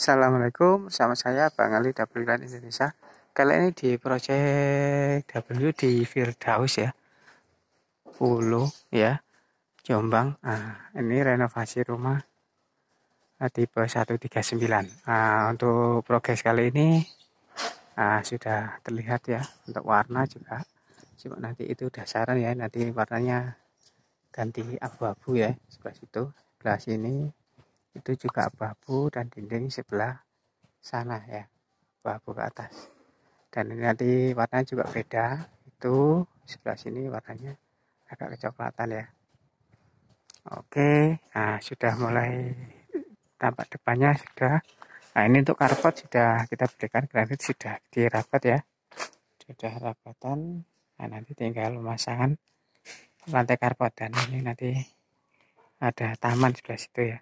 Assalamualaikum, sama saya Bang Ali Dapilan Indonesia. Kali ini di Project W di Firdaus ya, Hulu ya, Jombang. Nah, ini renovasi rumah tipe 139. Nah, untuk progres kali ini nah, sudah terlihat ya, untuk warna juga. Cuma nanti itu dasaran ya, nanti warnanya ganti abu-abu ya, sebelah situ, sebelah sini itu juga bahu dan dinding sebelah sana ya bahu ke atas dan nanti warnanya juga beda itu sebelah sini warnanya agak kecoklatan ya oke nah sudah mulai tampak depannya sudah nah ini untuk karpet sudah kita berikan granit sudah dirapat ya sudah rapatan nah nanti tinggal pemasangan lantai karpet dan ini nanti ada taman sebelah situ ya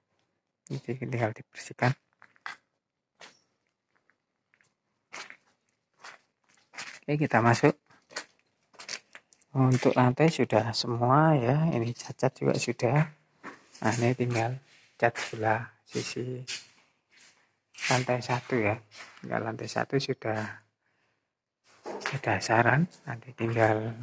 ini tinggal dibersihkan oke kita masuk untuk lantai sudah semua ya ini cacat juga sudah nah ini tinggal cat sebelah sisi lantai satu ya tinggal lantai satu sudah sudah saran nanti tinggal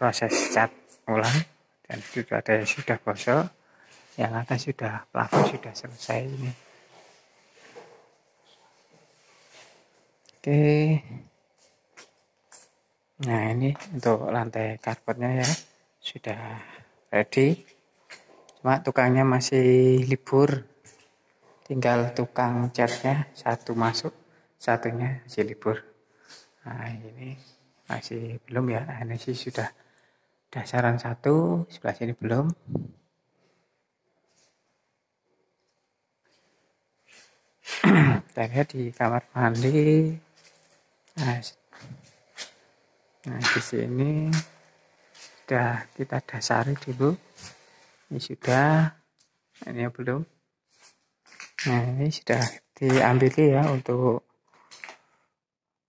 proses cat ulang dan juga ada yang sudah gosok yang atas sudah plafon sudah selesai ini oke nah ini untuk lantai karpetnya ya sudah ready cuma tukangnya masih libur tinggal tukang catnya satu masuk satunya masih libur nah ini masih belum ya energi ini sih sudah dasaran satu sebelah sini belum kita lihat di kamar mandi nah, nah di sini sudah kita dasari dulu ini sudah ini belum nah ini sudah diambil ya untuk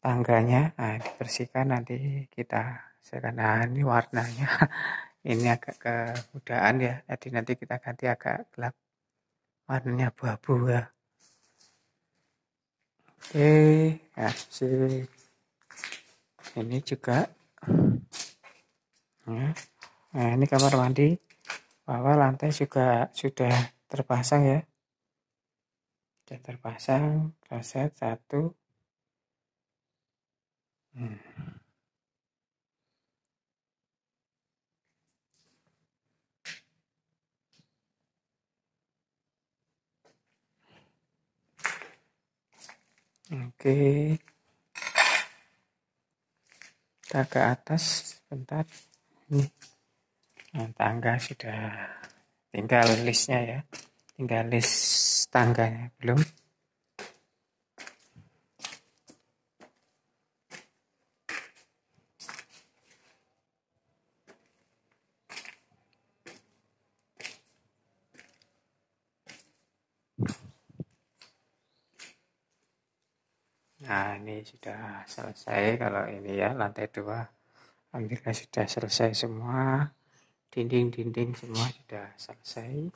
tangganya nah dibersihkan nanti kita saya kan nah ini warnanya ini agak kemudahan ya jadi nanti kita ganti agak gelap warnanya abu-abu ya oke asik ini juga ya. nah ini kamar mandi bawah lantai juga sudah terpasang ya sudah terpasang kloset satu hmm. Oke. Kita ke atas sebentar. Nah, tangga sudah tinggal listnya ya. Tinggal list tangganya belum. Nah, ini sudah selesai kalau ini ya, lantai dua hampir sudah selesai semua. Dinding-dinding semua sudah selesai.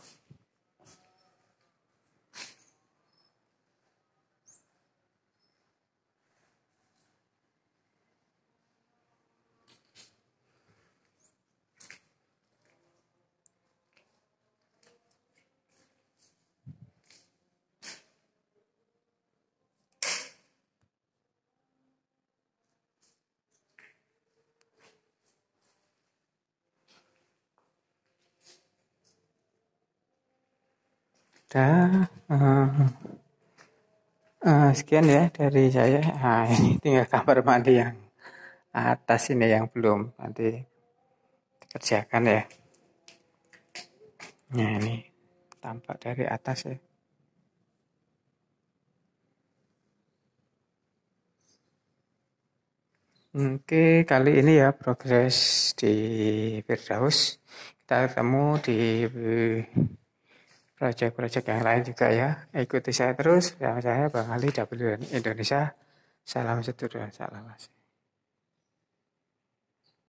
sudah uh, uh, sekian ya dari saya nah, ini tinggal kamar mandi yang atas ini yang belum nanti kerjakan ya nah ini tampak dari atas ya Oke, kali ini ya progres di Firdaus. Kita ketemu di proyek-proyek yang lain juga ya. Ikuti saya terus. ya saya Bang Ali WN Indonesia. Salam sejahtera, salam asih.